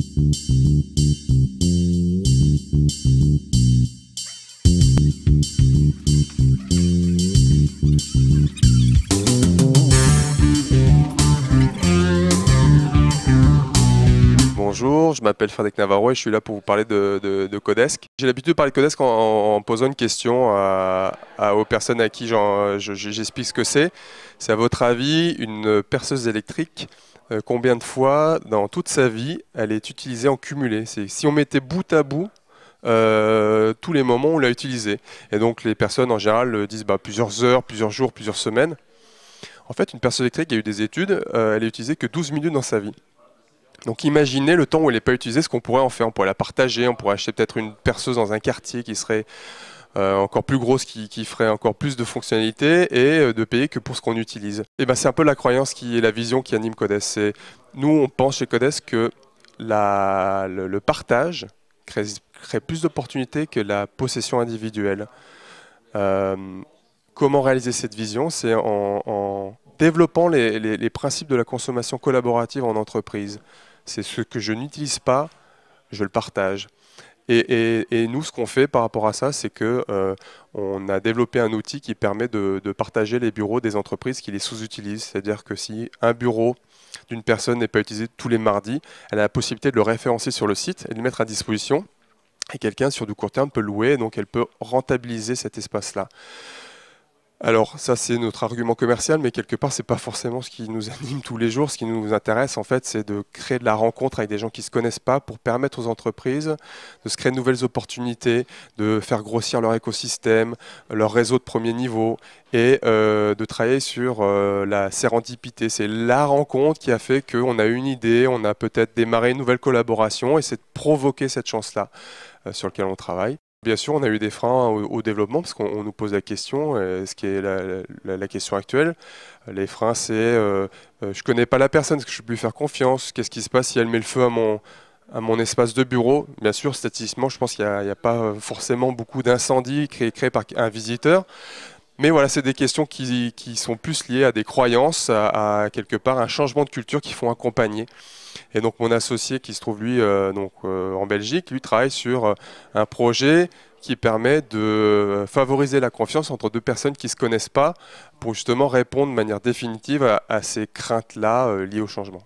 Thank you. je m'appelle Frédéric Navarro et je suis là pour vous parler de, de, Codesc. J'ai l'habitude de parler de Codesc en, posant une question aux personnes à qui j'explique ce que c'est. C'est à votre avis une perceuse électrique euh, Combien de fois dans toute sa vie elle est utilisée en cumulé Si on mettait bout à bout euh, tous les moments où on l'a utilisée. Et donc les personnes en général euh, disent bah, plusieurs heures, plusieurs jours, plusieurs semaines. En fait, une perceuse électrique, il y a eu des études, elle est utilisée que 12 minutes dans sa vie. Donc imaginez le temps où elle n'est pas utilisée, ce qu'on pourrait en faire. On pourrait la partager, on pourrait acheter peut-être une perceuse dans un quartier qui serait euh, encore plus grosse, qui, ferait encore plus de fonctionnalités et euh, de payer que pour ce qu'on utilise. Et eh ben c'est un peu la croyance qui est la vision qui anime Codes. nous on pense chez Codes que le, partage crée, plus d'opportunités que la possession individuelle. Euh, comment réaliser cette vision C'est en, développant les principes de la consommation collaborative en entreprise c'est ce que je n'utilise pas, je le partage. Et, nous, ce qu'on fait par rapport à ça, c'est que euh, a développé un outil qui permet de, partager les bureaux des entreprises qui les sous-utilisent. C'est-à-dire que si un bureau d'une personne n'est pas utilisé tous les mardis, elle a la possibilité de le référencer sur le site et de le mettre à disposition. Et quelqu'un sur du court terme peut louer, donc elle peut rentabiliser cet espace-là. Alors ça c'est notre argument commercial, mais quelque part c'est pas forcément ce qui nous anime tous les jours. Ce qui nous intéresse en fait, c'est de créer de la rencontre avec des gens qui ne se connaissent pas pour permettre aux entreprises de se créer de nouvelles opportunités, de faire grossir leur écosystème, leur réseau de premier niveau et euh, de travailler sur euh, la sérendipité. C'est la rencontre qui a fait qu'on a une idée, on a peut-être démarré une nouvelle collaboration et c'est de provoquer cette chance-là euh, sur laquelle on travaille. Bien sûr, on a eu des freins au, développement parce qu'on nous pose la question, euh, ce qui est la, question actuelle. Euh, les freins, c'est je euh, ne je connais pas la personne, est-ce que je peux lui faire confiance Qu'est-ce qui se passe si elle met le feu à mon, à mon espace de bureau Bien sûr, statistiquement, je pense qu'il n'y a, pas forcément beaucoup d'incendies créés, par un visiteur. Mais voilà, c'est des questions qui, sont plus liées à des croyances, à, quelque part un changement de culture qui font accompagner. Et donc mon associé qui se trouve lui euh, donc, euh, en Belgique, lui travaille sur euh, un projet qui permet de favoriser la confiance entre deux personnes qui ne se connaissent pas pour justement répondre de manière définitive à, ces craintes-là liées au changement.